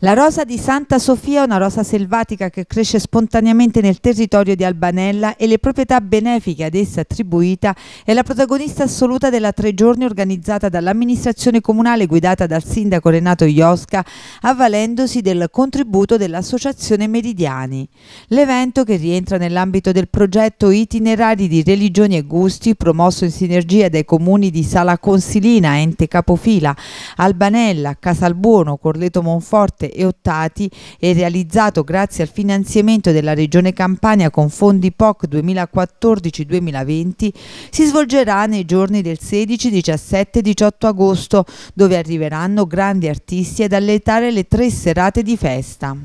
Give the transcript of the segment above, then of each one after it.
La rosa di Santa Sofia è una rosa selvatica che cresce spontaneamente nel territorio di Albanella e le proprietà benefiche ad essa attribuita è la protagonista assoluta della tre giorni organizzata dall'amministrazione comunale guidata dal sindaco Renato Iosca avvalendosi del contributo dell'Associazione Meridiani. L'evento che rientra nell'ambito del progetto Itinerari di religioni e gusti promosso in sinergia dai comuni di Sala Consilina, ente capofila, Albanella, Casalbuono, Corleto Monforte e Ottati e realizzato grazie al finanziamento della Regione Campania con fondi POC 2014-2020, si svolgerà nei giorni del 16, 17 e 18 agosto, dove arriveranno grandi artisti ad alletare le tre serate di festa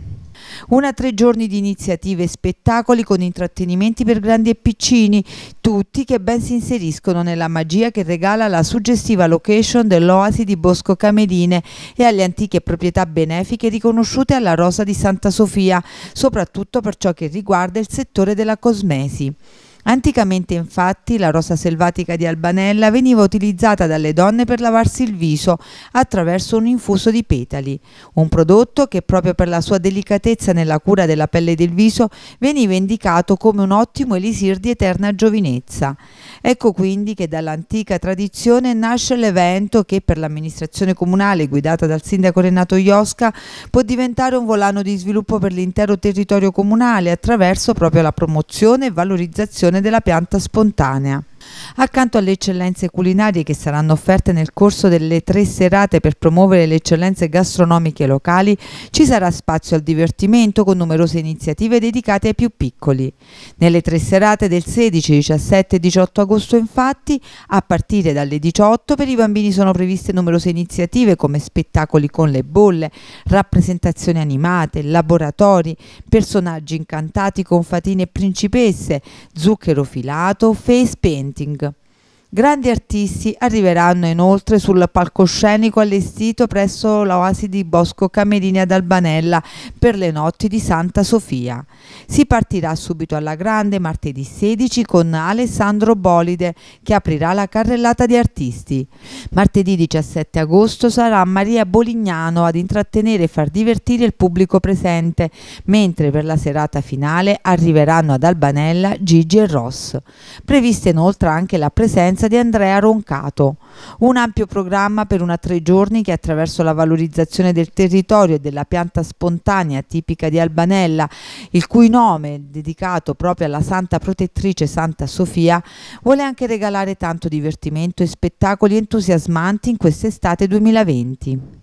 una tre giorni di iniziative e spettacoli con intrattenimenti per grandi e piccini, tutti che ben si inseriscono nella magia che regala la suggestiva location dell'oasi di Bosco Camerine e alle antiche proprietà benefiche riconosciute alla Rosa di Santa Sofia, soprattutto per ciò che riguarda il settore della cosmesi. Anticamente infatti la rosa selvatica di Albanella veniva utilizzata dalle donne per lavarsi il viso attraverso un infuso di petali, un prodotto che proprio per la sua delicatezza nella cura della pelle e del viso veniva indicato come un ottimo elisir di eterna giovinezza. Ecco quindi che dall'antica tradizione nasce l'evento che per l'amministrazione comunale guidata dal sindaco Renato Iosca può diventare un volano di sviluppo per l'intero territorio comunale attraverso proprio la promozione e valorizzazione della pianta spontanea. Accanto alle eccellenze culinarie che saranno offerte nel corso delle tre serate per promuovere le eccellenze gastronomiche locali, ci sarà spazio al divertimento con numerose iniziative dedicate ai più piccoli. Nelle tre serate del 16, 17 e 18 agosto infatti, a partire dalle 18 per i bambini sono previste numerose iniziative come spettacoli con le bolle, rappresentazioni animate, laboratori, personaggi incantati con fatine e principesse, zucchero filato, face painting, Grandi artisti arriveranno inoltre sul palcoscenico allestito presso l'oasi di Bosco Camerini ad Albanella per le notti di Santa Sofia. Si partirà subito alla grande martedì 16 con Alessandro Bolide che aprirà la carrellata di artisti. Martedì 17 agosto sarà Maria Bolignano ad intrattenere e far divertire il pubblico presente, mentre per la serata finale arriveranno ad Albanella Gigi e Ross. Prevista inoltre anche la presenza presenza di Andrea Roncato. Un ampio programma per una tre giorni che attraverso la valorizzazione del territorio e della pianta spontanea tipica di Albanella, il cui nome è dedicato proprio alla santa protettrice Santa Sofia, vuole anche regalare tanto divertimento e spettacoli entusiasmanti in quest'estate 2020.